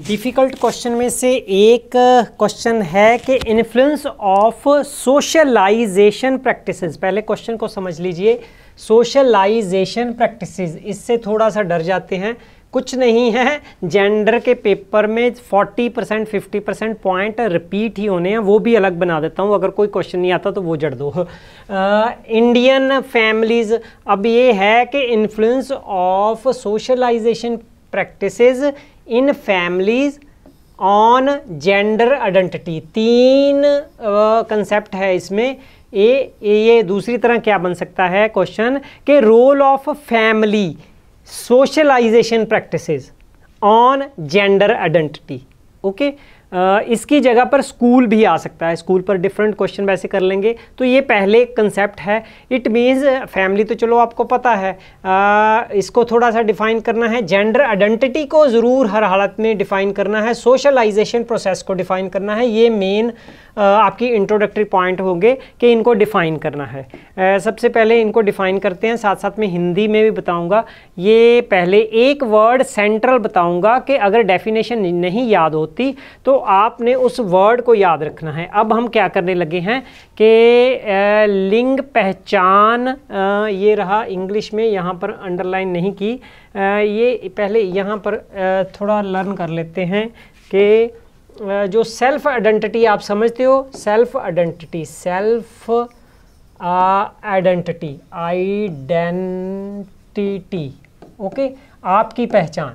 difficult question में से एक क्वेश्चन है कि इन्फ्लुएंस ऑफ सोशलाइजेशन प्रैक्टिसेस पहले क्वेश्चन को समझ लीजिए सोशलाइजेशन प्रैक्टिसेस इससे थोड़ा सा डर जाते हैं कुछ नहीं है जेंडर के पेपर में 40 percent fifty percent point repeat ही होने हैं वो भी अलग बना देता हूँ अगर कोई क्वेश्चन नहीं आता तो वो जड़ दो इंडियन फैमिलीज़ अब ये है कि influence of socialization practices in families on gender identity तीन कंसेप्ट है इसमें ए ये दूसरी तरह क्या बन सकता है क्वेश्चन के role of family socialization practices on gender identity okay इसकी जगह पर स्कूल भी आ सकता है स्कूल पर डिफरेंट क्वेश्चन वैसे कर लेंगे तो ये पहले कंसेप्ट है इट मीन्स फैमिली तो चलो आपको पता है आ, इसको थोड़ा सा डिफाइन करना है जेंडर आइडेंटिटी को ज़रूर हर हालत में डिफाइन करना है सोशलाइजेशन प्रोसेस को डिफाइन करना है ये मेन आपकी इंट्रोडक्टरी पॉइंट होंगे कि इनको डिफ़ाइन करना है सबसे पहले इनको डिफ़ाइन करते हैं साथ साथ में हिंदी में भी बताऊंगा ये पहले एक वर्ड सेंट्रल बताऊंगा कि अगर डेफिनेशन नहीं याद होती तो आपने उस वर्ड को याद रखना है अब हम क्या करने लगे हैं कि लिंग पहचान ये रहा इंग्लिश में यहाँ पर अंडरलाइन नहीं की ये पहले यहाँ पर थोड़ा लर्न कर लेते हैं कि जो सेल्फ आइडेंटिटी आप समझते हो self identity self identity identity okay आपकी पहचान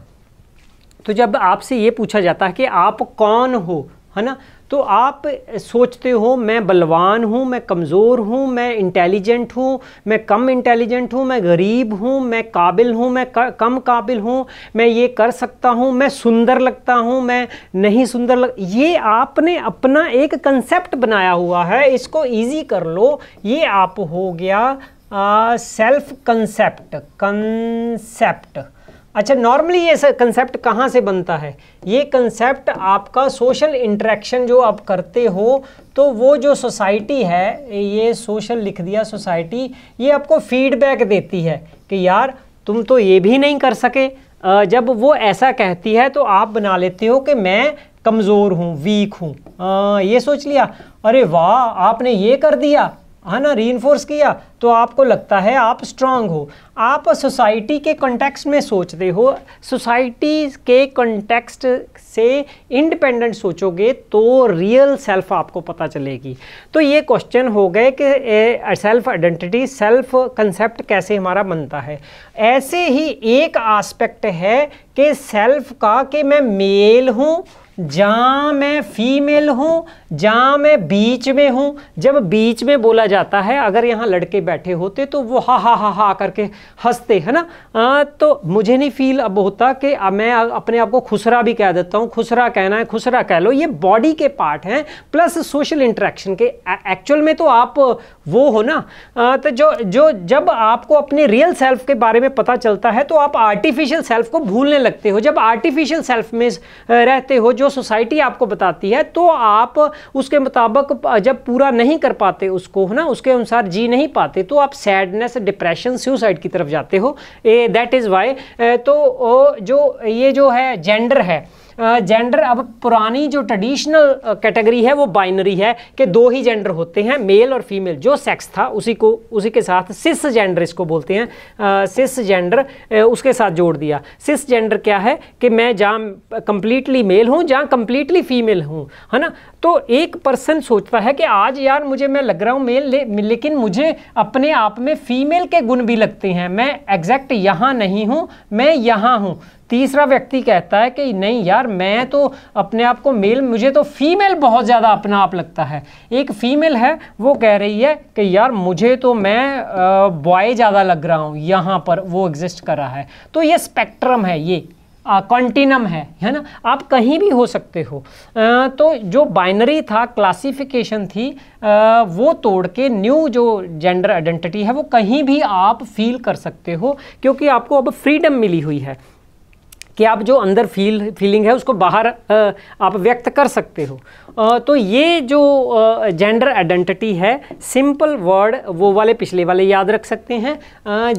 तो जब आपसे ये पूछा जाता है कि आप कौन हो है ना तो आप सोचते हो मैं बलवान हूँ मैं कमज़ोर हूँ मैं इंटेलिजेंट हूँ मैं कम इंटेलिजेंट हूँ मैं गरीब हूँ मैं काबिल हूँ मैं कम काबिल हूँ मैं ये कर सकता हूँ मैं सुंदर लगता हूँ मैं नहीं सुंदर लग ये आपने अपना एक कंसेप्ट बनाया हुआ है इसको ईजी कर लो ये आप हो गया सेल्फ कंसेप्ट कंसेप्ट अच्छा नॉर्मली ये कंसेप्ट कहाँ से बनता है ये कंसेप्ट आपका सोशल इंट्रैक्शन जो आप करते हो तो वो जो सोसाइटी है ये सोशल लिख दिया सोसाइटी ये आपको फीडबैक देती है कि यार तुम तो ये भी नहीं कर सके जब वो ऐसा कहती है तो आप बना लेते हो कि मैं कमज़ोर हूँ वीक हूँ ये सोच लिया अरे वाह आपने ये कर दिया है ना रीइन्फोर्स किया तो आपको लगता है आप स्ट्रांग हो आप सोसाइटी के कॉन्टेक्स्ट में सोचते हो सोसाइटी के कॉन्टेक्स्ट से इंडिपेंडेंट सोचोगे तो रियल सेल्फ आपको पता चलेगी तो ये क्वेश्चन हो गए कि सेल्फ आइडेंटिटी सेल्फ कंसेप्ट कैसे हमारा बनता है ऐसे ही एक आस्पेक्ट है कि सेल्फ का कि मैं मेल हूँ जहाँ मैं फीमेल हूँ जहाँ मैं बीच में हूँ जब बीच में बोला जाता है अगर यहाँ लड़के बैठे होते तो वो हा हा हा हा करके हंसते है ना आ, तो मुझे नहीं फील अब होता कि मैं अपने आप को खुसरा भी कह देता हूँ खुसरा कहना है खुसरा कह लो ये बॉडी के पार्ट हैं प्लस सोशल इंट्रैक्शन के एक्चुअल में तो आप वो हो ना आ, तो जो जो जब आपको अपने रियल सेल्फ के बारे में पता चलता है तो आप आर्टिफिशियल सेल्फ को भूलने लगते हो जब आर्टिफिशियल सेल्फ में रहते हो जो सोसाइटी आपको बताती है तो आप उसके मुताबिक जब पूरा नहीं कर पाते उसको है ना उसके अनुसार जी नहीं पाते तो आप सैडनेस डिप्रेशन सुसाइड की तरफ जाते हो ए दैट इज़ वाई तो जो ये जो है जेंडर है जेंडर अब पुरानी जो ट्रेडिशनल कैटेगरी है वो बाइनरी है कि दो ही जेंडर होते हैं मेल और फीमेल जो सेक्स था उसी को उसी के साथ सिस जेंडर इसको बोलते हैं सिस जेंडर उसके साथ जोड़ दिया सिस जेंडर क्या है कि मैं जहाँ कंप्लीटली मेल हूँ जहाँ कम्प्लीटली फीमेल हूँ है ना तो एक पर्सन सोचता है कि आज यार मुझे मैं लग रहा हूँ मेल ले, लेकिन मुझे अपने आप में फीमेल के गुण भी लगते हैं मैं एग्जैक्ट यहाँ नहीं हूँ मैं यहाँ हूँ तीसरा व्यक्ति कहता है कि नहीं यार मैं तो अपने आप को मेल मुझे तो फीमेल बहुत ज़्यादा अपना आप लगता है एक फीमेल है वो कह रही है कि यार मुझे तो मैं बॉय ज़्यादा लग रहा हूँ यहाँ पर वो एग्जिस्ट कर रहा है तो ये स्पेक्ट्रम है ये कॉन्टिनम है है ना आप कहीं भी हो सकते हो आ, तो जो बाइनरी था क्लासिफिकेशन थी आ, वो तोड़ के न्यू जो जेंडर आइडेंटिटी है वो कहीं भी आप फील कर सकते हो क्योंकि आपको अब फ्रीडम मिली हुई है कि आप जो अंदर फील फीलिंग है उसको बाहर आप व्यक्त कर सकते हो तो ये जो जेंडर आइडेंटिटी है सिंपल वर्ड वो वाले पिछले वाले याद रख सकते हैं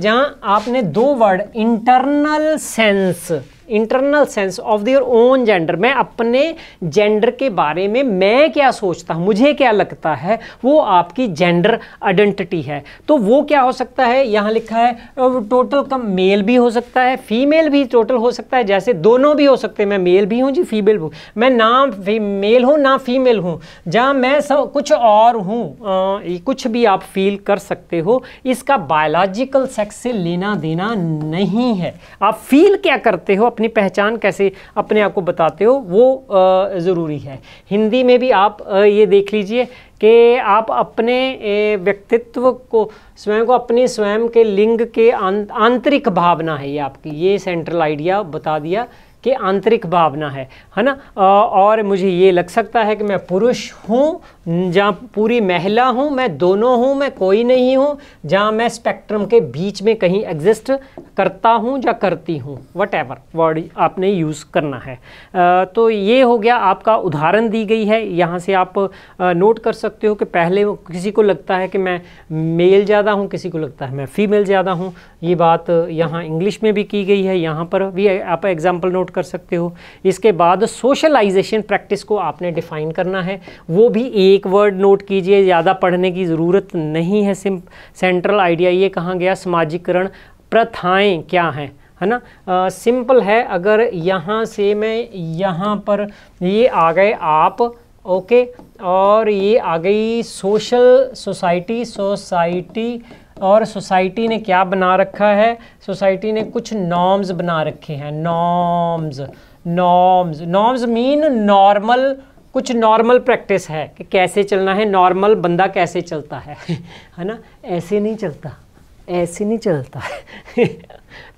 जहाँ आपने दो word internal sense internal sense of their own gender मैं अपने जेंडर के बारे में मैं क्या सोचता हूँ मुझे क्या लगता है वो आपकी जेंडर आइडेंटिटी है तो वो क्या हो सकता है यहाँ लिखा है टोटल कम मेल भी हो सकता है फीमेल भी टोटल हो सकता है जैसे दोनों भी हो सकते हैं मैं मेल भी हूँ जी फीमेल भी हूँ मैं ना मेल हूँ ना फीमेल हूँ जहाँ मैं सब कुछ और हूँ कुछ भी आप फील कर सकते हो इसका बायोलॉजिकल सेक्स से लेना देना नहीं है आप फील क्या करते हो अपनी पहचान कैसे अपने आप को बताते हो वो ज़रूरी है हिंदी में भी आप ये देख लीजिए कि आप अपने व्यक्तित्व को स्वयं को अपने स्वयं के लिंग के आंतरिक भावना है ये आपकी ये सेंट्रल आइडिया बता दिया कि आंतरिक भावना है है ना और मुझे ये लग सकता है कि मैं पुरुष हूँ जहाँ पूरी महिला हूँ मैं दोनों हूँ मैं कोई नहीं हूँ जहाँ मैं स्पेक्ट्रम के बीच में कहीं एग्जिस्ट करता हूँ या करती हूँ वट एवर वर्ड आपने यूज़ करना है तो ये हो गया आपका उदाहरण दी गई है यहाँ से आप नोट कर सकते हो कि पहले किसी को लगता है कि मैं मेल ज़्यादा हूँ किसी को लगता है मैं फ़ीमेल ज़्यादा हूँ ये बात यहाँ इंग्लिश में भी की गई है यहाँ पर भी आप एग्जाम्पल नोट नोट कर सकते हो इसके बाद सोशलाइजेशन प्रैक्टिस को आपने डिफाइन करना है वो भी एक वर्ड नोट कीजिए ज़्यादा पढ़ने की ज़रूरत नहीं है सिम सेंट्रल आइडिया ये कहाँ गया समाजीकरण प्रथाएँ क्या हैं है ना आ, सिंपल है अगर यहाँ से मैं यहाँ पर ये आ गए आप ओके और ये आ गई सोशल सोसाइटी सोसाइटी और सोसाइटी ने क्या बना रखा है सोसाइटी ने कुछ नॉर्म्स बना रखे हैं norms norms norms mean normal कुछ नॉर्मल प्रैक्टिस है कि कैसे चलना है नॉर्मल बंदा कैसे चलता है है ना ऐसे नहीं चलता ऐसे नहीं चलता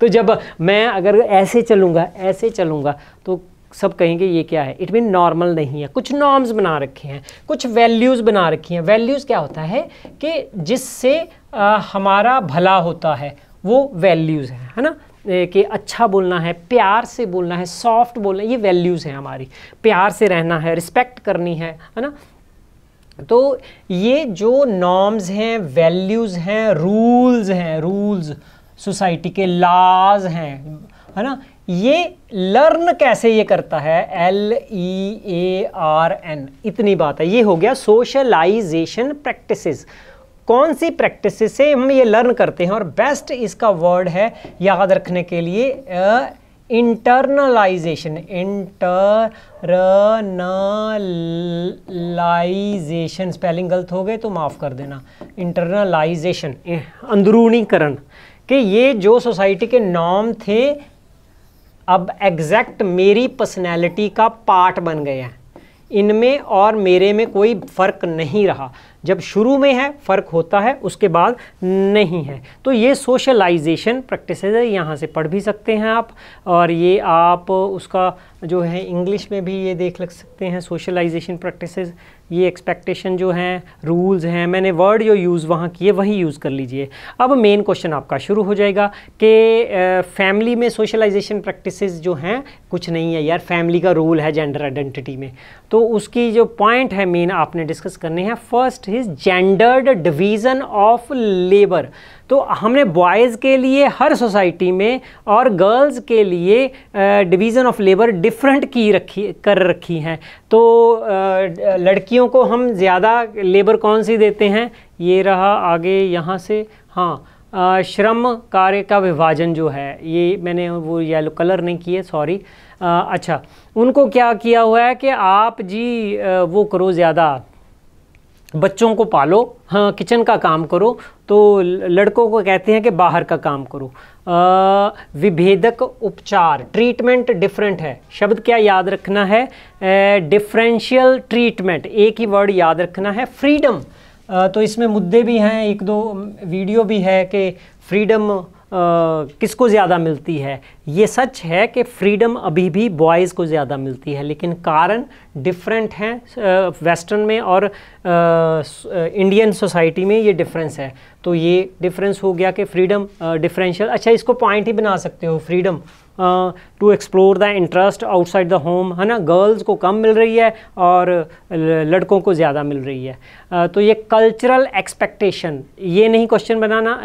तो जब मैं अगर ऐसे चलूँगा ऐसे चलूँगा तो सब कहेंगे ये क्या है इट मीन नॉर्मल नहीं है कुछ नॉर्म्स बना रखे हैं कुछ वैल्यूज़ बना रखी हैं वैल्यूज़ क्या होता है कि जिससे हमारा भला होता है वो वैल्यूज़ हैं है ना कि अच्छा बोलना है प्यार से बोलना है सॉफ्ट बोलना है ये वैल्यूज़ हैं हमारी प्यार से रहना है रिस्पेक्ट करनी है है ना तो ये जो नॉर्म्स हैं वैल्यूज़ हैं रूल्स हैं रूल्स सोसाइटी के लाज हैं है ना ये लर्न कैसे ये करता है L E A R N इतनी बात है ये हो गया सोशलाइजेशन प्रैक्टिसेस कौन सी प्रैक्टिस से हम ये लर्न करते हैं और बेस्ट इसका वर्ड है याद रखने के लिए इंटरनलाइजेशन इंटरनलाइजेशन स्पेलिंग गलत हो गए तो माफ़ कर देना इंटरनलाइजेशन अंदरूनीकरण कि ये जो सोसाइटी के नॉर्म थे अब एग्जैक्ट मेरी पर्सनैलिटी का पार्ट बन गए हैं इनमें और मेरे में कोई फ़र्क नहीं रहा जब शुरू में है फ़र्क होता है उसके बाद नहीं है तो ये सोशलाइजेशन प्रैक्टिस है यहाँ से पढ़ भी सकते हैं आप और ये आप उसका जो है इंग्लिश में भी ये देख लग सकते हैं सोशलाइजेशन प्रैक्टिस ये एक्सपेक्टेशन जो हैं रूल्स हैं मैंने वर्ड जो यूज़ वहाँ किए वही यूज़ कर लीजिए अब मेन क्वेश्चन आपका शुरू हो जाएगा कि फैमिली में सोशलाइजेशन प्रैक्टिसेस जो हैं कुछ नहीं है यार फैमिली का रोल है जेंडर आइडेंटिटी में तो उसकी जो पॉइंट है मेन आपने डिस्कस करने हैं first is gendered division of labour तो हमने बॉयज़ के लिए हर सोसाइटी में और गर्ल्स के लिए डिवीज़न ऑफ लेबर डिफरेंट की रखी कर रखी हैं तो लड़कियों को हम ज़्यादा लेबर कौन सी देते हैं ये रहा आगे यहाँ से हाँ आ, श्रम कार्य का विभाजन जो है ये मैंने वो येलो कलर नहीं किए सॉरी अच्छा उनको क्या किया हुआ है कि आप जी आ, वो करो ज़्यादा बच्चों को पालो हाँ किचन का काम करो तो लड़कों को कहते हैं कि बाहर का काम करो आ, विभेदक उपचार ट्रीटमेंट डिफरेंट है शब्द क्या याद रखना है डिफरेंशियल ट्रीटमेंट एक ही वर्ड याद रखना है फ्रीडम तो इसमें मुद्दे भी हैं एक दो वीडियो भी है कि फ्रीडम किसको ज़्यादा मिलती है ये सच है कि फ्रीडम अभी भी बॉयज़ को ज़्यादा मिलती है लेकिन कारण डिफरेंट हैं वेस्टर्न में और इंडियन सोसाइटी में ये डिफरेंस है तो ये डिफरेंस हो गया कि फ्रीडम डिफरेंशियल अच्छा इसको पॉइंट ही बना सकते हो freedom to explore the interest outside the home है ना गर्ल्स को कम मिल रही है और लड़कों को ज़्यादा मिल रही है uh, तो ये कल्चरल एक्सपेक्टेशन ये नहीं क्वेश्चन बनाना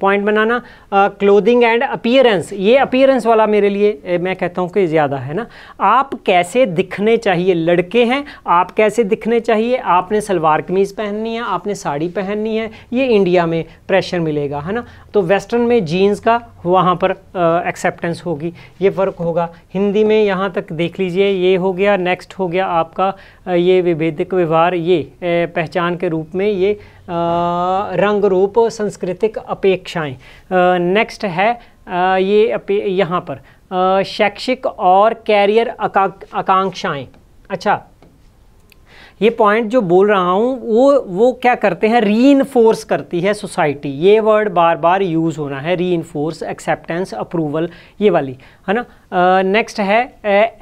पॉइंट uh, बनाना क्लोदिंग एंड अपियरेंस ये अपियरेंस वाला मेरे लिए मैं कहता हूँ कि ज़्यादा है ना आप कैसे दिखने चाहिए लड़के हैं आप कैसे दिखने चाहिए आपने सलवार कमीज़ पहननी है आपने साड़ी पहननी है ये इंडिया में प्रेशर मिलेगा है ना तो वेस्टर्न में जीन्स का वहाँ पर एक्सेप्टेंस होगी ये फ़र्क होगा हिंदी में यहाँ तक देख लीजिए ये हो गया नेक्स्ट हो गया आपका ये विभेदक व्यवहार ये ए, पहचान के रूप में ये आ, रंग रूप सांस्कृतिक अपेक्षाएँ नेक्स्ट है आ, ये अपे यहाँ पर शैक्षिक और कैरियर आकांक्षाएँ अच्छा ये पॉइंट जो बोल रहा हूँ वो वो क्या करते हैं री करती है सोसाइटी ये वर्ड बार बार यूज़ होना है री एक्सेप्टेंस अप्रूवल ये वाली है ना नेक्स्ट है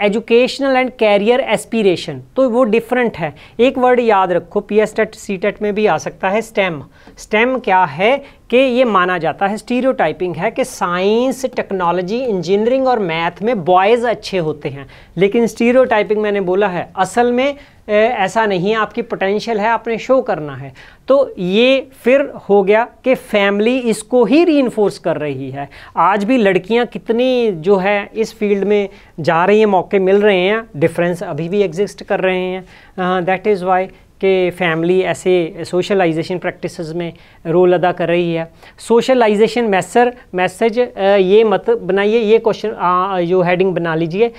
एजुकेशनल एंड कैरियर एस्पिरेशन तो वो डिफरेंट है एक वर्ड याद रखो P S TET C TET में भी आ सकता है स्टेम स्टेम क्या है कि ये माना जाता है स्टीरियोटाइपिंग है कि साइंस टेक्नोलॉजी इंजीनियरिंग और मैथ में बॉयज़ अच्छे होते हैं लेकिन स्टीरियोटाइपिंग मैंने बोला है असल में ऐसा नहीं है आपकी पोटेंशियल है आपने शो करना है तो ये फिर हो गया कि फैमिली इसको ही री कर रही है आज भी लड़कियां कितनी जो है इस फील्ड में जा रही हैं मौके मिल रहे हैं डिफरेंस अभी भी एग्जिस्ट कर रहे हैं दैट इज़ वाई कि फैमिली ऐसे सोशलाइजेशन प्रैक्टिस में रोल अदा कर रही है सोशलाइजेशन मैसर मैसेज ये मत बनाइए ये क्वेश्चन जो हेडिंग बना लीजिए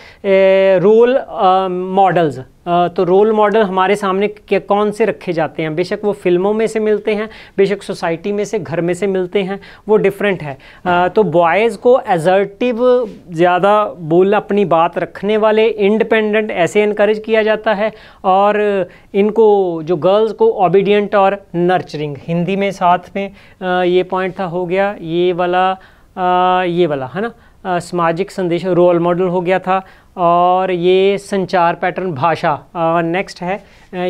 रोल मॉडल्स तो रोल मॉडल हमारे सामने कौन से रखे जाते हैं बेशक वो फिल्मों में से मिलते हैं बेशक सोसाइटी में से घर में से मिलते हैं वो डिफरेंट है तो बॉयज़ को एजर्टिव ज़्यादा बोल अपनी बात रखने वाले इंडिपेंडेंट ऐसे इनक्रेज किया जाता है और इनको जो गर्ल्स को ओबीडियंट और नर्चरिंग हिंदी में साथ में ये पॉइंट था हो गया ये वाला ये वाला है ना सामाजिक संदेश रोल मॉडल हो गया था और ये संचार पैटर्न भाषा नेक्स्ट है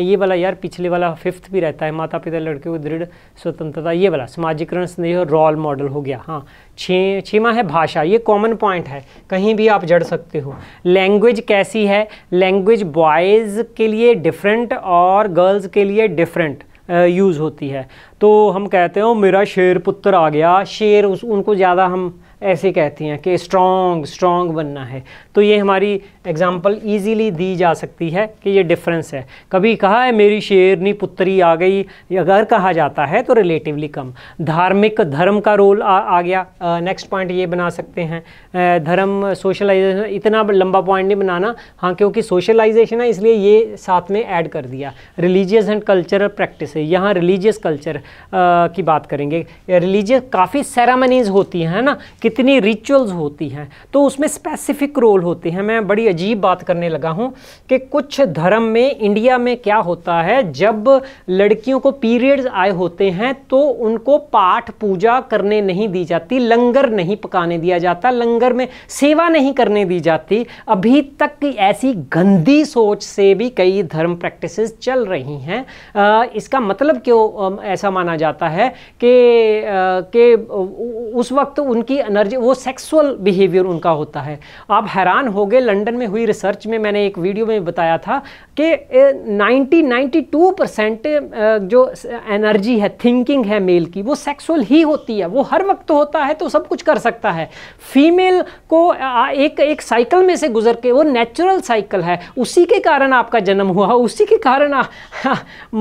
ये वाला यार पिछले वाला फिफ्थ भी रहता है माता पिता लड़के को दृढ़ स्वतंत्रता ये वाला सामाजिकरण स्नेह रोल मॉडल हो गया हाँ छे छीमा है भाषा ये कॉमन पॉइंट है कहीं भी आप जड़ सकते हो लैंग्वेज कैसी है लैंग्वेज बॉयज़ के लिए डिफरेंट और गर्ल्स के लिए डिफरेंट यूज़ होती है तो हम कहते हो मेरा शेर पुत्र आ गया शेर उस उनको ज़्यादा हम ऐसे कहती हैं कि स्ट्रॉन्ग स्ट्रॉन्ग बनना है तो ये हमारी एग्जांपल इजीली दी जा सकती है कि ये डिफरेंस है कभी कहा है मेरी शेरनी पुत्री आ गई अगर कहा जाता है तो रिलेटिवली कम धार्मिक धर्म का रोल आ, आ गया नेक्स्ट पॉइंट ये बना सकते हैं धर्म सोशलाइजेशन इतना लंबा पॉइंट नहीं बनाना हाँ क्योंकि सोशलाइजेशन है इसलिए ये साथ में ऐड कर दिया रिलीजियस एंड कल्चरल प्रैक्टिस यहाँ रिलीजियस कल्चर की बात करेंगे रिलीजियस काफ़ी सेरामनीज होती हैं ना कितनी रिचुअल्स होती हैं तो उसमें स्पेसिफिक रोल होते हैं मैं बड़ी अजीब बात करने लगा हूँ कि कुछ धर्म में इंडिया में क्या होता है जब लड़कियों को पीरियड्स आए होते हैं तो उनको पाठ पूजा करने नहीं दी जाती लंगर नहीं पकाने दिया जाता लंगर में सेवा नहीं करने दी जाती अभी तक ऐसी गंदी सोच से भी कई धर्म प्रैक्टिस चल रही हैं इसका मतलब क्यों ऐसा माना जाता है कि उस वक्त उनकी एनर्जी वो सेक्सुअल बिहेवियर उनका होता है आप हैरान हो गए लंडन में हुई रिसर्च में मैंने एक वीडियो में बताया था कि 90 92 परसेंट जो एनर्जी है थिंकिंग है मेल की वो सेक्सुअल ही होती है वो हर वक्त होता है तो सब कुछ कर सकता है फीमेल को एक एक साइकिल में से गुजर के वो नेचुरल साइकिल है उसी के कारण आपका जन्म हुआ उसी के कारण आ, हा,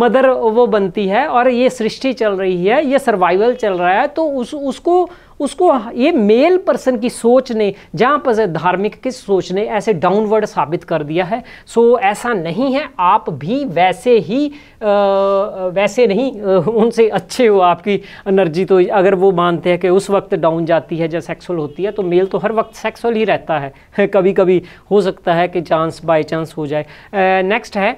मदर वो बनती है और ये सृष्टि चल रही है ये सर्वाइवल चल रहा है तो उस उसको उसको ये मेल पर्सन की सोच ने जहाँ पर धार्मिक की सोच ने ऐसे डाउनवर्ड साबित कर दिया है सो ऐसा नहीं है आप भी वैसे ही आ, वैसे नहीं आ, उनसे अच्छे हो आपकी एनर्जी तो अगर वो मानते हैं कि उस वक्त डाउन जाती है जब सेक्सुअल होती है तो मेल तो हर वक्त सेक्सुअल ही रहता है कभी कभी हो सकता है कि चांस बाय चांस हो जाए नेक्स्ट है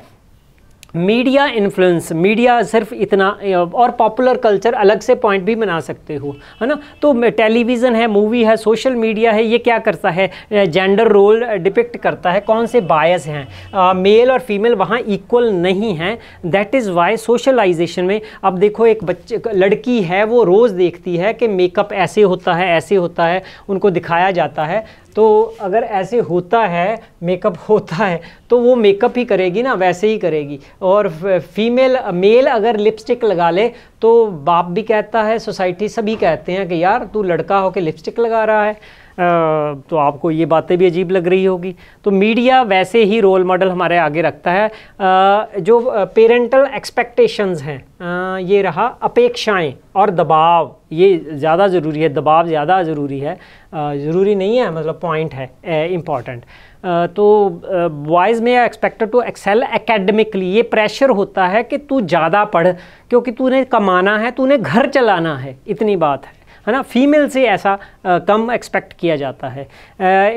मीडिया इन्फ्लुएंस मीडिया सिर्फ इतना और पॉपुलर कल्चर अलग से पॉइंट भी बना सकते हो है ना तो टेलीविज़न है मूवी है सोशल मीडिया है ये क्या करता है जेंडर रोल डिपिक्ट करता है कौन से बायस हैं मेल और फीमेल वहाँ इक्वल नहीं हैं दैट इज़ वाई सोशलाइजेशन में अब देखो एक बच्चे लड़की है वो रोज़ देखती है कि मेकअप ऐसे होता है ऐसे होता है उनको दिखाया जाता है तो अगर ऐसे होता है मेकअप होता है तो वो मेकअप ही करेगी ना वैसे ही करेगी और फीमेल मेल अगर लिपस्टिक लगा ले तो बाप भी कहता है सोसाइटी सभी कहते हैं कि यार तू लड़का के लिपस्टिक लगा रहा है तो आपको ये बातें भी अजीब लग रही होगी तो मीडिया वैसे ही रोल मॉडल हमारे आगे रखता है जो पेरेंटल एक्सपेक्टेशंस हैं ये रहा अपेक्षाएं और दबाव ये ज़्यादा ज़रूरी है दबाव ज़्यादा ज़रूरी है ज़रूरी नहीं है मतलब पॉइंट है इम्पॉर्टेंट तो बॉयज़ में एक्सपेक्टेड टू एक्सेल एकेडमिकली ये प्रेशर होता है कि तू ज़्यादा पढ़ क्योंकि तूने कमाना है तूने घर चलाना है इतनी बात है है ना फीमेल से ऐसा आ, कम एक्सपेक्ट किया जाता है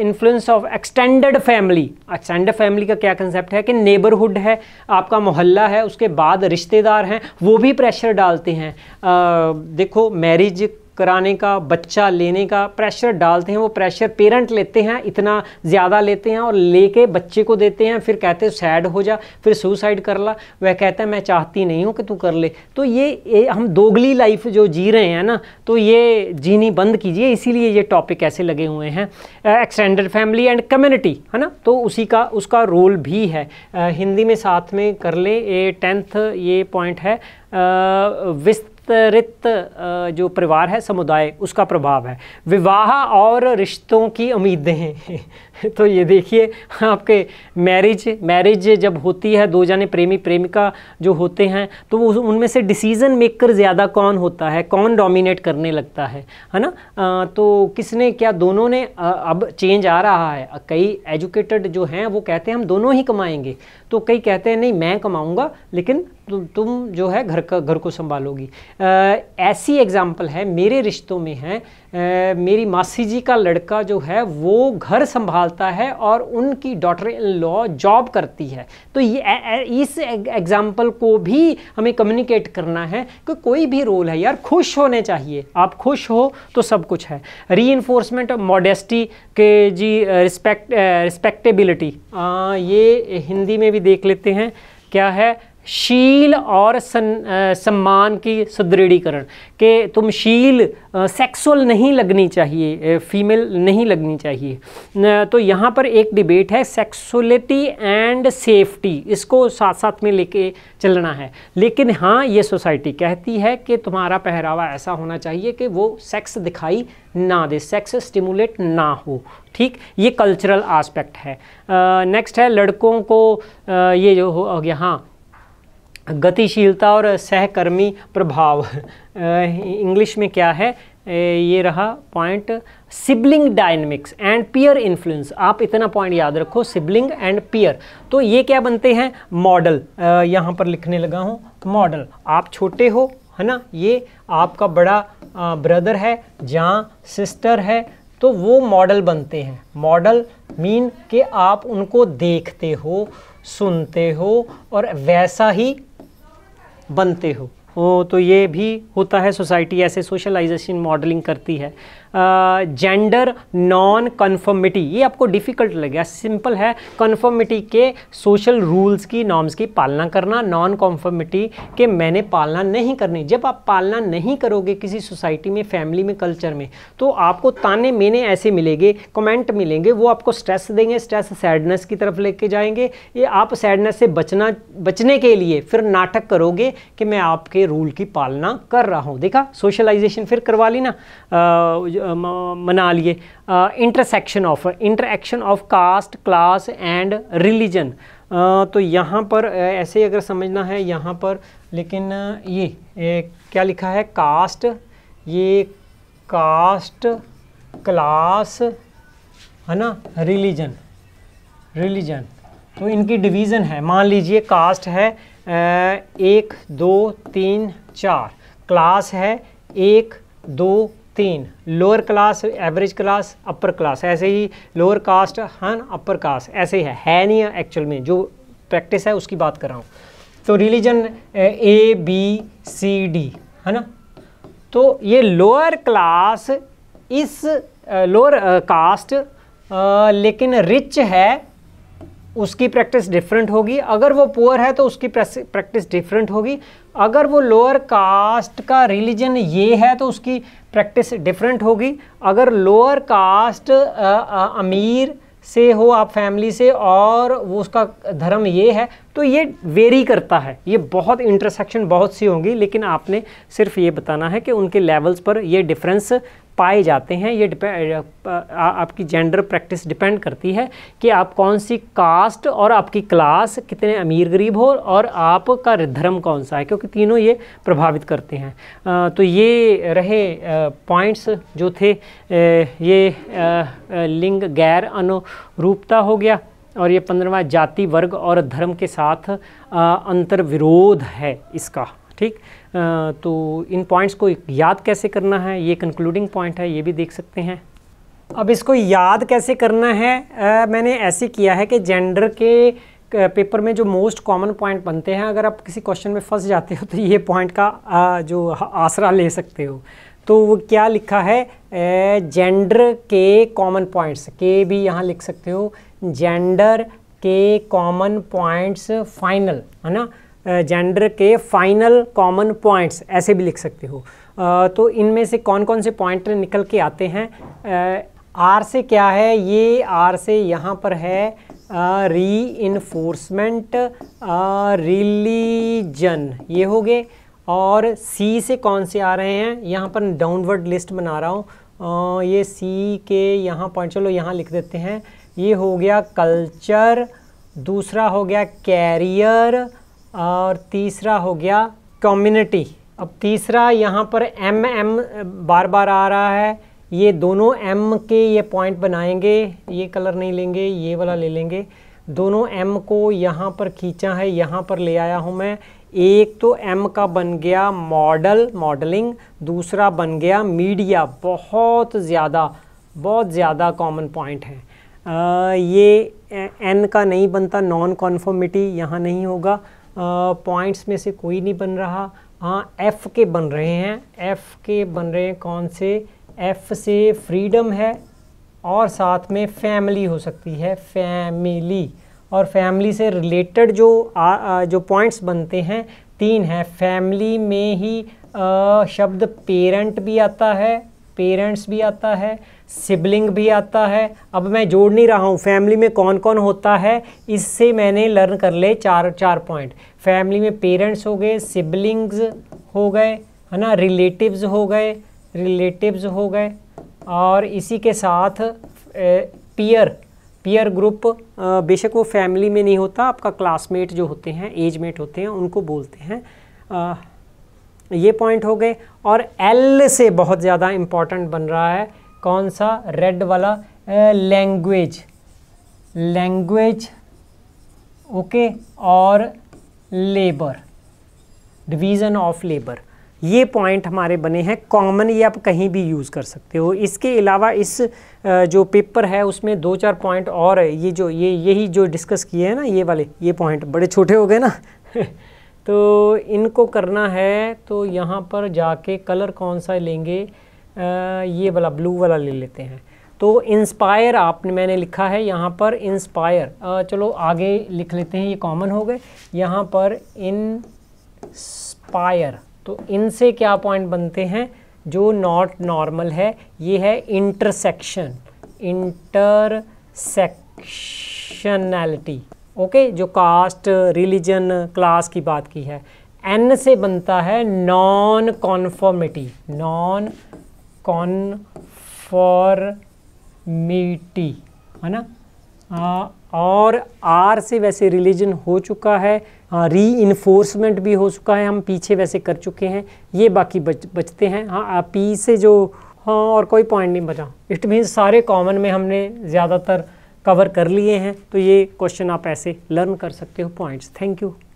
influence of extended family extended family का क्या कंसेप्ट है कि नेबरहुड है आपका मोहल्ला है उसके बाद रिश्तेदार हैं वो भी प्रेशर डालते हैं आ, देखो मैरिज कराने का बच्चा लेने का प्रेशर डालते हैं वो प्रेशर पेरेंट लेते हैं इतना ज़्यादा लेते हैं और लेके बच्चे को देते हैं फिर कहते हैं सैड हो जा फिर सुसाइड कर ला वह कहता है मैं चाहती नहीं हूँ कि तू कर ले तो ये, ये हम दोगली लाइफ जो जी रहे हैं ना तो ये जीनी बंद कीजिए इसीलिए ये टॉपिक ऐसे लगे हुए हैं एक्सटेंडेड फैमिली एंड कम्युनिटी है ना तो उसी का उसका रोल भी है हिंदी में साथ में कर ले ये टेंथ ये पॉइंट है विस्त विस्तृत जो परिवार है समुदाय उसका प्रभाव है विवाह और रिश्तों की उम्मीदें तो ये देखिए आपके मैरिज मैरिज जब होती है दो जाने प्रेमी प्रेमिका जो होते हैं तो वो उनमें से डिसीज़न मेकर ज़्यादा कौन होता है कौन डोमिनेट करने लगता है है ना आ, तो किसने क्या दोनों ने आ, अब चेंज आ रहा है कई एजुकेटेड जो हैं वो कहते हैं हम दोनों ही कमाएंगे तो कई कहते हैं नहीं मैं कमाऊँगा लेकिन तु, तुम जो है घर का घर को संभालोगी ऐसी एग्जाम्पल है मेरे रिश्तों में है मेरी मासी जी का लड़का जो है वो घर संभालता है और उनकी डॉटर इन लॉ जॉब करती है तो ये इस एग्जाम्पल को भी हमें कम्युनिकेट करना है कि कोई भी रोल है यार खुश होने चाहिए आप खुश हो तो सब कुछ है री इन्फोर्समेंट ऑफ मॉडेस्टी के जी रिस्पेक्ट रिस्पेक्टेबिलिटी ये हिंदी में भी भी देख लेते हैं क्या है शील और सन, आ, सम्मान की सुदृढ़ीकरण के तुम शील सेक्सुअल नहीं लगनी चाहिए फीमेल नहीं लगनी चाहिए न, तो यहाँ पर एक डिबेट है सेक्सुअलिटी एंड सेफ्टी इसको साथ साथ में लेके चलना है लेकिन हाँ ये सोसाइटी कहती है कि तुम्हारा पहरावा ऐसा होना चाहिए कि वो सेक्स दिखाई ना दे सेक्स स्टिमुलेट ना हो ठीक ये कल्चरल आस्पेक्ट है नेक्स्ट है लड़कों को आ, ये जो हो गया हाँ गतिशीलता और सहकर्मी प्रभाव इंग्लिश में क्या है ये रहा point sibling dynamics and peer influence आप इतना पॉइंट याद रखो सिबलिंग एंड पियर तो ये क्या बनते हैं मॉडल यहाँ पर लिखने लगा हूँ मॉडल तो आप छोटे हो है ना ये आपका बड़ा ब्रदर है जहाँ सिस्टर है तो वो मॉडल बनते हैं मॉडल मीन के आप उनको देखते हो सुनते हो और वैसा ही बनते हो तो ये भी होता है सोसाइटी ऐसे सोशलाइजेशन मॉडलिंग करती है जेंडर नॉन कन्फर्मिटी ये आपको डिफिकल्ट लगेगा सिंपल है कन्फर्मिटी के सोशल रूल्स की नॉर्म्स की पालना करना नॉन कन्फर्मिटी के मैंने पालना नहीं करनी जब आप पालना नहीं करोगे किसी सोसाइटी में फैमिली में कल्चर में तो आपको ताने मेने ऐसे मिलेंगे कमेंट मिलेंगे वो आपको स्ट्रेस देंगे स्ट्रेस सैडनेस की तरफ लेके जाएंगे ये आप सैडनेस से बचना बचने के लिए फिर नाटक करोगे कि मैं आपके रूल की पालना कर रहा हूँ देखा सोशलाइजेशन फिर करवा ली ना आ, मना लिए intersection of interaction of caste class and religion तो यहाँ पर ऐसे ही अगर समझना है यहाँ पर लेकिन ये ए, क्या लिखा है कास्ट ये कास्ट क्लास है ना रिलीजन रिलीजन तो इनकी डिवीज़न है मान लीजिए कास्ट है एक दो तीन चार क्लास है एक दो तीन lower class average class upper class ऐसे ही लोअर कास्ट हन अपर कास्ट ऐसे ही है है नहीं है एक्चुअल में जो प्रैक्टिस है उसकी बात कर रहा हूँ तो religion A B C D है ना तो ये लोअर क्लास इस लोअर कास्ट लेकिन रिच है उसकी प्रैक्टिस डिफरेंट होगी अगर वो पुअर है तो उसकी प्रैक्टिस डिफरेंट होगी अगर वो लोअर कास्ट का रिलीजन ये है तो उसकी प्रैक्टिस डिफरेंट होगी अगर लोअर कास्ट अमीर से हो आप फैमिली से और वो उसका धर्म ये है तो ये वेरी करता है ये बहुत इंटरसेक्शन बहुत सी होंगी लेकिन आपने सिर्फ ये बताना है कि उनके लेवल्स पर ये डिफरेंस पाए जाते हैं ये आपकी जेंडर प्रैक्टिस डिपेंड करती है कि आप कौन सी कास्ट और आपकी क्लास कितने अमीर गरीब हो और आपका धर्म कौन सा है क्योंकि तीनों ये प्रभावित करते हैं आ, तो ये रहे पॉइंट्स जो थे ए, ये आ, लिंग गैर अनुरूपता हो गया और ये पंद्रहवा जाति वर्ग और धर्म के साथ अंतर्विरोध है इसका ठीक तो इन पॉइंट्स को याद कैसे करना है ये कंक्लूडिंग पॉइंट है ये भी देख सकते हैं अब इसको याद कैसे करना है आ, मैंने ऐसे किया है कि जेंडर के पेपर में जो मोस्ट कॉमन पॉइंट बनते हैं अगर आप किसी क्वेश्चन में फंस जाते हो तो ये पॉइंट का आ, जो आसरा ले सकते हो तो वो क्या लिखा है जेंडर के कॉमन पॉइंट्स के भी यहाँ लिख सकते हो जेंडर के कॉमन पॉइंट्स फाइनल है ना जेंडर के फाइनल कॉमन पॉइंट्स ऐसे भी लिख सकते हो तो इनमें से कौन कौन से पॉइंट निकल के आते हैं आर से क्या है ये आर से यहाँ पर है री इन्फोर्समेंट रिलीजन ये हो गए और सी से कौन से आ रहे हैं यहाँ पर डाउनवर्ड लिस्ट बना रहा हूँ ये सी के यहाँ पॉइंट चलो यहाँ लिख देते हैं ये हो गया कल्चर दूसरा हो गया कैरियर और तीसरा हो गया कम्युनिटी अब तीसरा यहाँ पर एम एम बार बार आ रहा है ये दोनों एम के ये पॉइंट बनाएंगे ये कलर नहीं लेंगे ये वाला ले लेंगे दोनों एम को यहाँ पर खींचा है यहाँ पर ले आया हूँ मैं एक तो एम का बन गया मॉडल मॉडलिंग दूसरा बन गया मीडिया बहुत ज़्यादा बहुत ज़्यादा कॉमन पॉइंट है ये एन का नहीं बनता नॉन कॉन्फॉर्मिटी यहाँ नहीं होगा पॉइंट्स में से कोई नहीं बन रहा हाँ एफ़ के बन रहे हैं एफ़ के बन रहे हैं कौन से एफ़ से फ्रीडम है और साथ में फैमिली हो सकती है फैमिली और फैमिली से रिलेटेड जो आ, आ, जो पॉइंट्स बनते हैं तीन हैं फैमिली में ही आ, शब्द पेरेंट भी आता है पेरेंट्स भी आता है सिबलिंग भी आता है अब मैं जोड़ नहीं रहा हूँ फैमिली में कौन कौन होता है इससे मैंने लर्न कर ले चार चार पॉइंट फैमिली में पेरेंट्स हो गए सिबलिंग्स हो गए है ना रिलेटिव्स हो गए रिलेटिव्स हो गए और इसी के साथ पीयर पीयर ग्रुप बेशक वो फैमिली में नहीं होता आपका क्लासमेट जो होते हैं एजमेट होते हैं उनको बोलते हैं ये पॉइंट हो गए और एल से बहुत ज़्यादा इम्पॉर्टेंट बन रहा है कौन सा रेड वाला लैंग्वेज लैंग्वेज ओके और लेबर डिवीज़न ऑफ लेबर ये पॉइंट हमारे बने हैं कॉमन ये आप कहीं भी यूज़ कर सकते हो इसके अलावा इस जो पेपर है उसमें दो चार पॉइंट और ये जो ये यही जो डिस्कस किए हैं ना ये वाले ये पॉइंट बड़े छोटे हो गए ना तो इनको करना है तो यहाँ पर जाके कलर कौन सा लेंगे आ, ये वाला ब्लू वाला ले लेते हैं तो इंस्पायर आपने मैंने लिखा है यहाँ पर इंस्पायर चलो आगे लिख लेते हैं ये कॉमन हो गए यहाँ पर इंस्पायर तो इनसे क्या पॉइंट बनते हैं जो नॉट नॉर्मल है ये है इंटरसेक्शन इंटरसेक्शनैलिटी ओके जो कास्ट रिलीजन क्लास की बात की है एन से बनता है नॉन कॉन्फॉर्मिटी नॉन कॉन्फॉर्मिटी है ना आ, और आर से वैसे रिलीजन हो चुका है री इन्फोर्समेंट भी हो चुका है हम पीछे वैसे कर चुके हैं ये बाकी बच बचते हैं हाँ पी से जो हाँ और कोई पॉइंट नहीं बचा इट मीन्स सारे कॉमन में हमने ज़्यादातर कवर कर लिए हैं तो ये क्वेश्चन आप ऐसे लर्न कर सकते हो पॉइंट्स थैंक यू